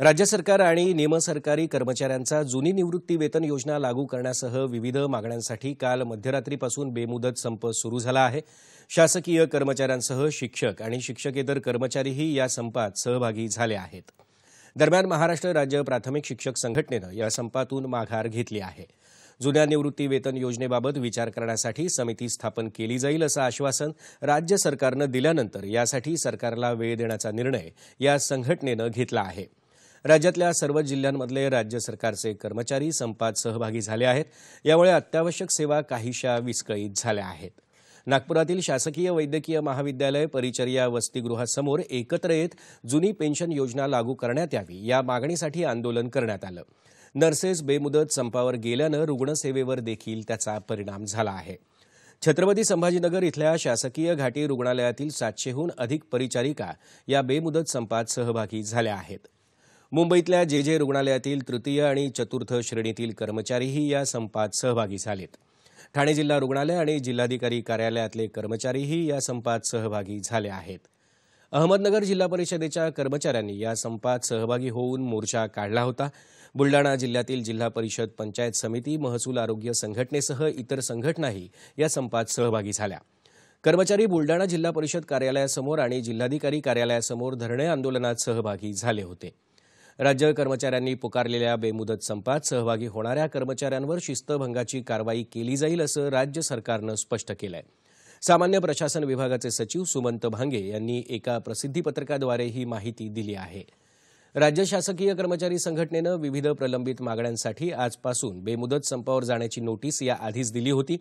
राज्य सरकार आणि निमसरकारी कर्मचाऱ्यांचा जुनी निवृत्ती वेतन योजना लागू करण्यासह विविध मागण्यांसाठी काल मध्यरात्रीपासून बेमुदत संप सुरू झाला आहे शासकीय कर्मचाऱ्यांसह शिक्षक आणि शिक्षकेतर कर्मचारीही या संपात सहभागी झाले आहेत दरम्यान महाराष्ट्र राज्य प्राथमिक शिक्षक संघटनेनं या संपातून माघार घेतली आहे जुन्या निवृत्ती वेतन योजनेबाबत विचार करण्यासाठी समिती स्थापन केली जाईल असं आश्वासन राज्य सरकारनं दिल्यानंतर यासाठी सरकारला वेळ देण्याचा निर्णय या संघटनेनं घेतला आहे राज्यातल्या सर्व जिल्ह्यांमधले राज्य सरकारचे कर्मचारी संपात सहभागी झाले आहेत यामुळे अत्यावश्यक सेवा काहीशा विस्कळीत झाल्या आहेत नागपुरातील शासकीय वैद्यकीय महाविद्यालय परिचर्या वसतिगृहासमोर एकत्र येत जुनी पेन्शन योजना लागू करण्यात यावी या मागणीसाठी आंदोलन करण्यात आलं नर्सेस बेमुदत संपावर गेल्यानं रुग्णसेवेवर देखील त्याचा परिणाम झाला आहे छत्रपती संभाजीनगर इथल्या शासकीय घाटी रुग्णालयातील सातशेहून अधिक परिचारिका या बेमुदत संपात सहभागी झाल्या आहेत मुंबईतल्या जे जे रुग्णालयातील तृतीय आणि चतुर्थ श्रेणीतील कर्मचारीही या संपात सहभागी झालेत ठाणे जिल्हा रुग्णालय आणि जिल्हाधिकारी कार्यालयातले कर्मचारीही या संपात सहभागी झाले आहेत अहमदनगर जिल्हा परिषदेच्या कर्मचाऱ्यांनी या संपात सहभागी होऊन मोर्चा काढला होता बुलडाणा जिल्ह्यातील जिल्हा परिषद पंचायत समिती महसूल आरोग्य संघटनेसह इतर संघटनाही या संपात सहभागी झाल्या कर्मचारी बुलडाणा जिल्हा परिषद कार्यालयासमोर आणि जिल्हाधिकारी कार्यालयासमोर धरणे आंदोलनात सहभागी झाले होते राज्य कर्मचाऱ्यांनी पुकारलेल्या बेमुदत संपात सहभागी होणाऱ्या कर्मचाऱ्यांवर शिस्तभंगाची कारवाई केली जाईल असं राज्य सरकारनं स्पष्ट केलं आहे सामान्य प्रशासन विभागाचे सचिव सुमंत भांगे यांनी एका प्रसिद्धीपत्रकाद्वारे ही माहिती दिली आहे राज्य शासकीय कर्मचारी संघटनेनं विविध प्रलंबित मागण्यांसाठी आजपासून बेमुदत संपावर जाण्याची नोटीस याआधीच दिली होती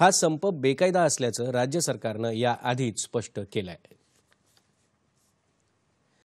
हा संप बेकायदा असल्याचं राज्य सरकारनं याआधीच स्पष्ट केलं आहे